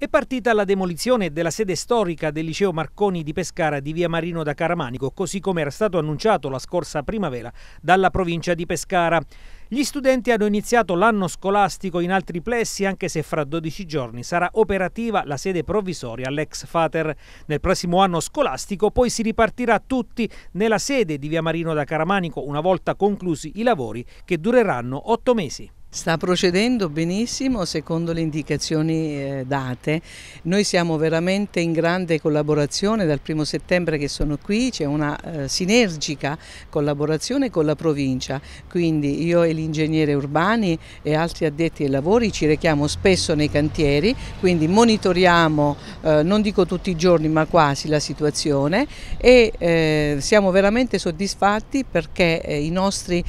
È partita la demolizione della sede storica del liceo Marconi di Pescara di via Marino da Caramanico, così come era stato annunciato la scorsa primavera dalla provincia di Pescara. Gli studenti hanno iniziato l'anno scolastico in altri plessi, anche se fra 12 giorni sarà operativa la sede provvisoria all'ex Fater. Nel prossimo anno scolastico poi si ripartirà tutti nella sede di via Marino da Caramanico una volta conclusi i lavori che dureranno 8 mesi. Sta procedendo benissimo secondo le indicazioni eh, date. Noi siamo veramente in grande collaborazione dal primo settembre che sono qui, c'è una eh, sinergica collaborazione con la provincia, quindi io e l'ingegnere Urbani e altri addetti ai lavori ci rechiamo spesso nei cantieri, quindi monitoriamo, eh, non dico tutti i giorni ma quasi la situazione e siamo veramente soddisfatti perché i nostri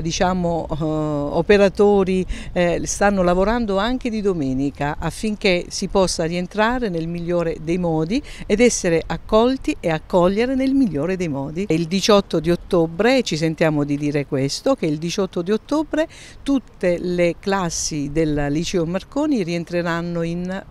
diciamo, operatori lavoratori eh, stanno lavorando anche di domenica affinché si possa rientrare nel migliore dei modi ed essere accolti e accogliere nel migliore dei modi. Il 18 di ottobre, ci sentiamo di dire questo, che il 18 di ottobre tutte le classi del liceo Marconi rientreranno in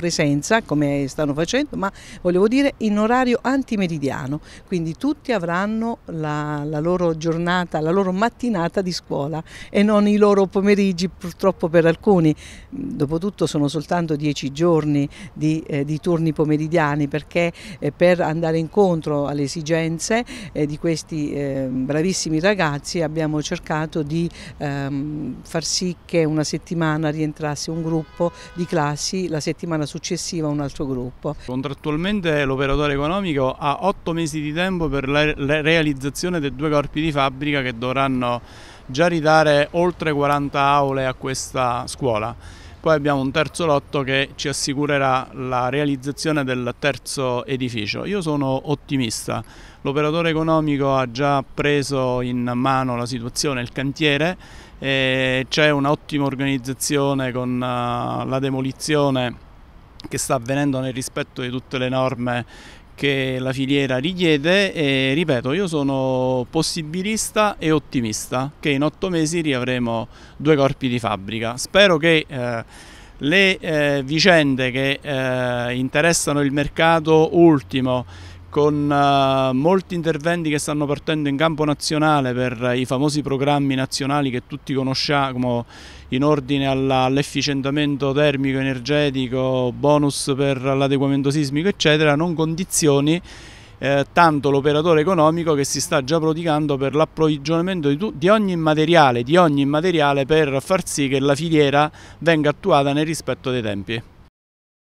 presenza come stanno facendo, ma volevo dire in orario antimeridiano, quindi tutti avranno la, la loro giornata, la loro mattinata di scuola e non i loro pomeriggi purtroppo per alcuni. Dopotutto sono soltanto dieci giorni di, eh, di turni pomeridiani perché eh, per andare incontro alle esigenze eh, di questi ehm, bravissimi ragazzi abbiamo cercato di ehm, far sì che una settimana rientrasse un gruppo di classi la settimana successiva un altro gruppo. Contrattualmente l'operatore economico ha otto mesi di tempo per la realizzazione dei due corpi di fabbrica che dovranno già ridare oltre 40 aule a questa scuola. Poi abbiamo un terzo lotto che ci assicurerà la realizzazione del terzo edificio. Io sono ottimista, l'operatore economico ha già preso in mano la situazione, il cantiere, c'è un'ottima organizzazione con eh, la demolizione che sta avvenendo nel rispetto di tutte le norme che la filiera richiede e ripeto io sono possibilista e ottimista che in otto mesi riavremo due corpi di fabbrica spero che eh, le eh, vicende che eh, interessano il mercato ultimo con uh, molti interventi che stanno partendo in campo nazionale per uh, i famosi programmi nazionali che tutti conosciamo in ordine all'efficientamento all termico energetico, bonus per l'adeguamento sismico eccetera, non condizioni eh, tanto l'operatore economico che si sta già prodigando per l'approvvigionamento di, di, ogni materiale, di ogni immateriale per far sì che la filiera venga attuata nel rispetto dei tempi.